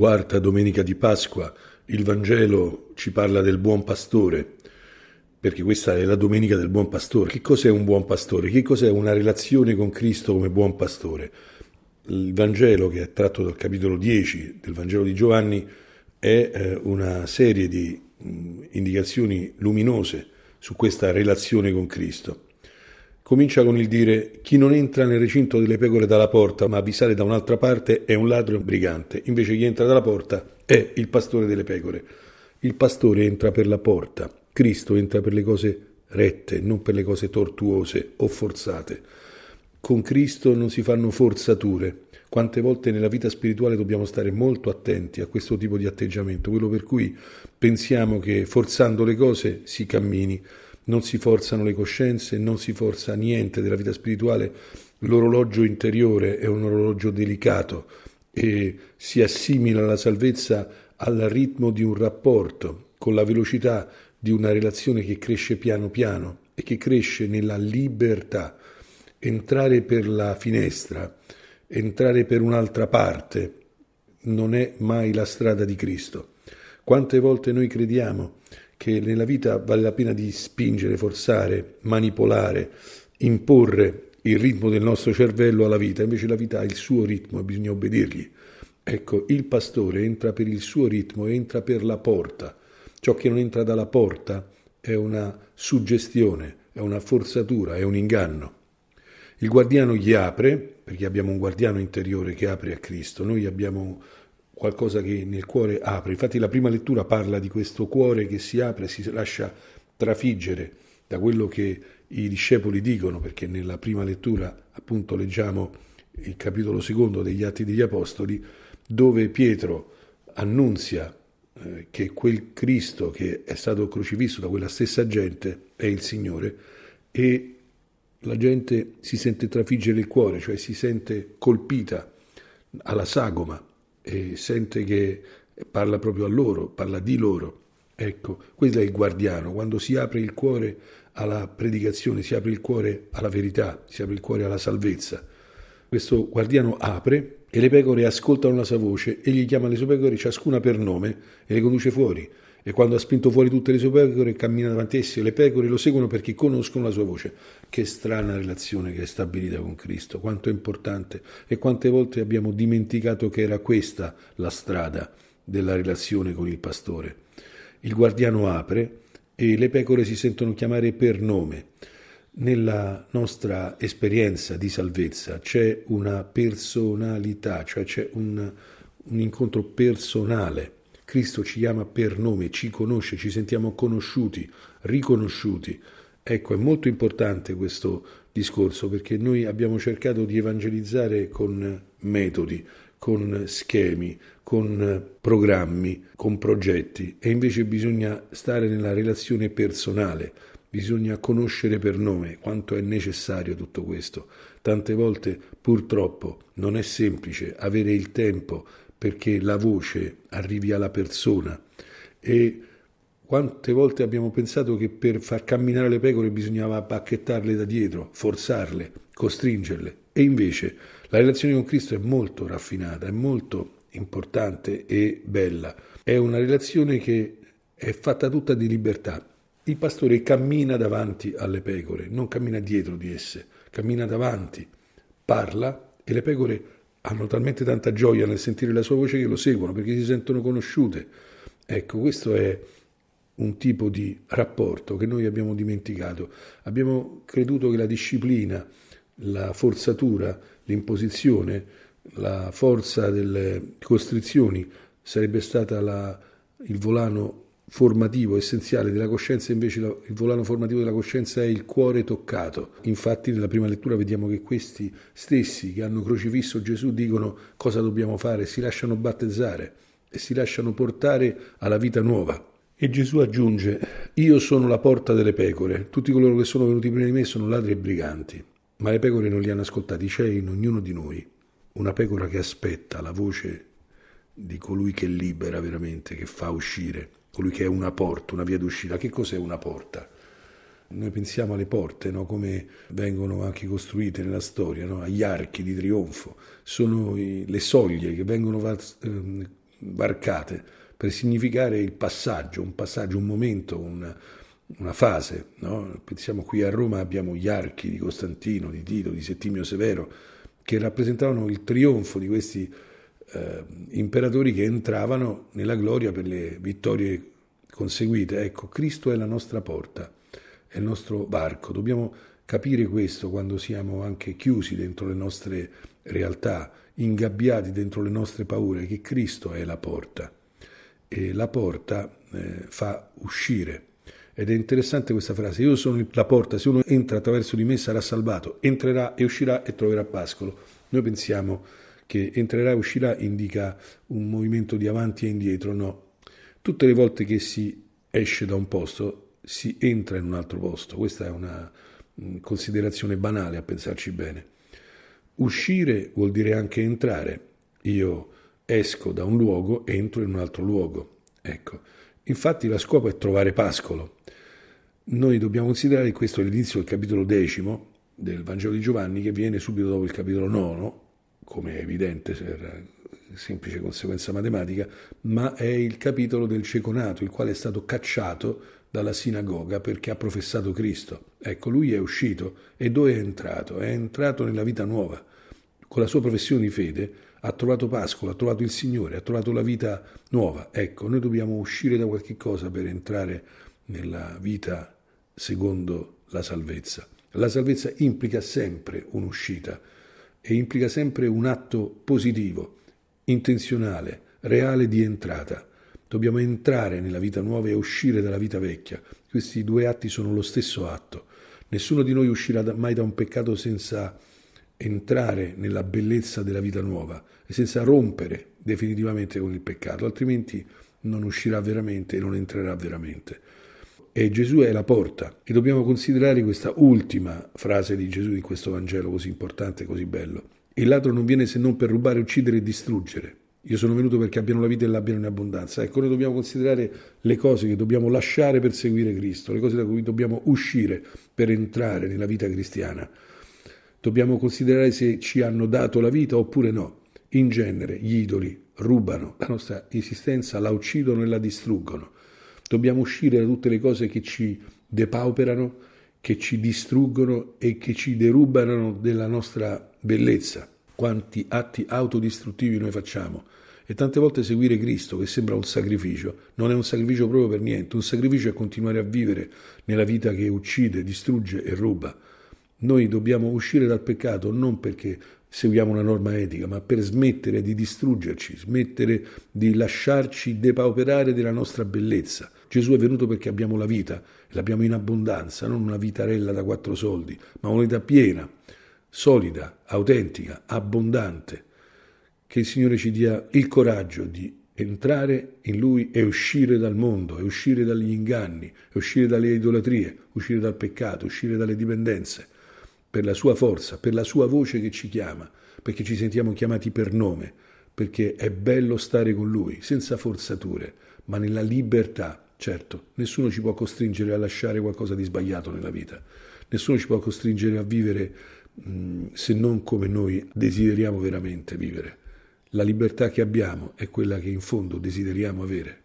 Quarta domenica di Pasqua il Vangelo ci parla del buon pastore, perché questa è la domenica del buon pastore. Che cos'è un buon pastore? Che cos'è una relazione con Cristo come buon pastore? Il Vangelo che è tratto dal capitolo 10 del Vangelo di Giovanni è eh, una serie di mm, indicazioni luminose su questa relazione con Cristo. Comincia con il dire chi non entra nel recinto delle pecore dalla porta ma vi sale da un'altra parte è un ladro e un brigante, invece chi entra dalla porta è il pastore delle pecore. Il pastore entra per la porta, Cristo entra per le cose rette, non per le cose tortuose o forzate. Con Cristo non si fanno forzature. Quante volte nella vita spirituale dobbiamo stare molto attenti a questo tipo di atteggiamento, quello per cui pensiamo che forzando le cose si cammini non si forzano le coscienze, non si forza niente della vita spirituale, l'orologio interiore è un orologio delicato e si assimila la salvezza al ritmo di un rapporto, con la velocità di una relazione che cresce piano piano e che cresce nella libertà. Entrare per la finestra, entrare per un'altra parte, non è mai la strada di Cristo. Quante volte noi crediamo che nella vita vale la pena di spingere, forzare, manipolare, imporre il ritmo del nostro cervello alla vita, invece la vita ha il suo ritmo e bisogna obbedirgli. Ecco, il pastore entra per il suo ritmo, entra per la porta. Ciò che non entra dalla porta è una suggestione, è una forzatura, è un inganno. Il guardiano gli apre, perché abbiamo un guardiano interiore che apre a Cristo, noi abbiamo qualcosa che nel cuore apre. Infatti la prima lettura parla di questo cuore che si apre, si lascia trafiggere da quello che i discepoli dicono, perché nella prima lettura appunto leggiamo il capitolo secondo degli Atti degli Apostoli, dove Pietro annunzia eh, che quel Cristo che è stato crocifisso da quella stessa gente è il Signore e la gente si sente trafiggere il cuore, cioè si sente colpita alla sagoma e sente che parla proprio a loro, parla di loro. Ecco, questo è il guardiano, quando si apre il cuore alla predicazione, si apre il cuore alla verità, si apre il cuore alla salvezza. Questo guardiano apre e le pecore ascoltano la sua voce, egli chiama le sue pecore ciascuna per nome e le conduce fuori. E quando ha spinto fuori tutte le sue pecore, cammina davanti a essi e le pecore lo seguono perché conoscono la sua voce. Che strana relazione che è stabilita con Cristo, quanto è importante e quante volte abbiamo dimenticato che era questa la strada della relazione con il pastore. Il guardiano apre e le pecore si sentono chiamare per nome. Nella nostra esperienza di salvezza c'è una personalità, cioè c'è un, un incontro personale Cristo ci chiama per nome, ci conosce, ci sentiamo conosciuti, riconosciuti. Ecco, è molto importante questo discorso perché noi abbiamo cercato di evangelizzare con metodi, con schemi, con programmi, con progetti e invece bisogna stare nella relazione personale, bisogna conoscere per nome quanto è necessario tutto questo. Tante volte purtroppo non è semplice avere il tempo perché la voce arrivi alla persona e quante volte abbiamo pensato che per far camminare le pecore bisognava bacchettarle da dietro, forzarle, costringerle e invece la relazione con Cristo è molto raffinata, è molto importante e bella. È una relazione che è fatta tutta di libertà. Il pastore cammina davanti alle pecore, non cammina dietro di esse, cammina davanti, parla e le pecore hanno talmente tanta gioia nel sentire la sua voce che lo seguono perché si sentono conosciute. Ecco, questo è un tipo di rapporto che noi abbiamo dimenticato. Abbiamo creduto che la disciplina, la forzatura, l'imposizione, la forza delle costrizioni sarebbe stata la, il volano formativo essenziale della coscienza, invece il volano formativo della coscienza è il cuore toccato. Infatti nella prima lettura vediamo che questi stessi che hanno crocifisso Gesù dicono cosa dobbiamo fare, si lasciano battezzare e si lasciano portare alla vita nuova. E Gesù aggiunge, io sono la porta delle pecore, tutti coloro che sono venuti prima di me sono ladri e briganti, ma le pecore non li hanno ascoltati, c'è in ognuno di noi una pecora che aspetta la voce di colui che libera veramente, che fa uscire colui che è una porta, una via d'uscita. Che cos'è una porta? Noi pensiamo alle porte, no? come vengono anche costruite nella storia, no? agli archi di trionfo, sono le soglie che vengono ehm, varcate per significare il passaggio, un passaggio, un momento, una, una fase. No? Pensiamo qui a Roma abbiamo gli archi di Costantino, di Tito, di Settimio Severo, che rappresentavano il trionfo di questi eh, imperatori che entravano nella gloria per le vittorie conseguite. Ecco, Cristo è la nostra porta, è il nostro varco. Dobbiamo capire questo quando siamo anche chiusi dentro le nostre realtà, ingabbiati dentro le nostre paure, che Cristo è la porta e la porta eh, fa uscire. Ed è interessante questa frase, io sono la porta, se uno entra attraverso di me sarà salvato, entrerà e uscirà e troverà pascolo. Noi pensiamo che entrerà e uscirà indica un movimento di avanti e indietro, no. Tutte le volte che si esce da un posto si entra in un altro posto, questa è una mm, considerazione banale a pensarci bene. Uscire vuol dire anche entrare, io esco da un luogo, entro in un altro luogo, ecco. Infatti la scopa è trovare pascolo. Noi dobbiamo considerare questo è l'inizio del capitolo decimo del Vangelo di Giovanni che viene subito dopo il capitolo nono, come è evidente, eh, semplice conseguenza matematica, ma è il capitolo del ceconato, il quale è stato cacciato dalla sinagoga perché ha professato Cristo. Ecco, lui è uscito e dove è entrato? È entrato nella vita nuova. Con la sua professione di fede ha trovato Pascolo, ha trovato il Signore, ha trovato la vita nuova. Ecco, noi dobbiamo uscire da qualche cosa per entrare nella vita secondo la salvezza. La salvezza implica sempre un'uscita e implica sempre un atto positivo, intenzionale, reale di entrata. Dobbiamo entrare nella vita nuova e uscire dalla vita vecchia. Questi due atti sono lo stesso atto. Nessuno di noi uscirà mai da un peccato senza entrare nella bellezza della vita nuova e senza rompere definitivamente con il peccato, altrimenti non uscirà veramente e non entrerà veramente e Gesù è la porta. E dobbiamo considerare questa ultima frase di Gesù in questo Vangelo così importante e così bello. Il ladro non viene se non per rubare, uccidere e distruggere. Io sono venuto perché abbiano la vita e l'abbiano in abbondanza. Ecco, noi dobbiamo considerare le cose che dobbiamo lasciare per seguire Cristo, le cose da cui dobbiamo uscire per entrare nella vita cristiana. Dobbiamo considerare se ci hanno dato la vita oppure no. In genere gli idoli rubano la nostra esistenza, la uccidono e la distruggono. Dobbiamo uscire da tutte le cose che ci depauperano, che ci distruggono e che ci derubano della nostra bellezza. Quanti atti autodistruttivi noi facciamo. E tante volte seguire Cristo, che sembra un sacrificio, non è un sacrificio proprio per niente. Un sacrificio è continuare a vivere nella vita che uccide, distrugge e ruba. Noi dobbiamo uscire dal peccato non perché seguiamo una norma etica, ma per smettere di distruggerci, smettere di lasciarci depauperare della nostra bellezza Gesù è venuto perché abbiamo la vita, l'abbiamo in abbondanza, non una vitarella da quattro soldi, ma una vita piena, solida, autentica, abbondante. Che il Signore ci dia il coraggio di entrare in Lui e uscire dal mondo, e uscire dagli inganni, e uscire dalle idolatrie, uscire dal peccato, uscire dalle dipendenze, per la Sua forza, per la Sua voce che ci chiama, perché ci sentiamo chiamati per nome, perché è bello stare con Lui, senza forzature, ma nella libertà Certo, nessuno ci può costringere a lasciare qualcosa di sbagliato nella vita, nessuno ci può costringere a vivere mm, se non come noi desideriamo veramente vivere. La libertà che abbiamo è quella che in fondo desideriamo avere.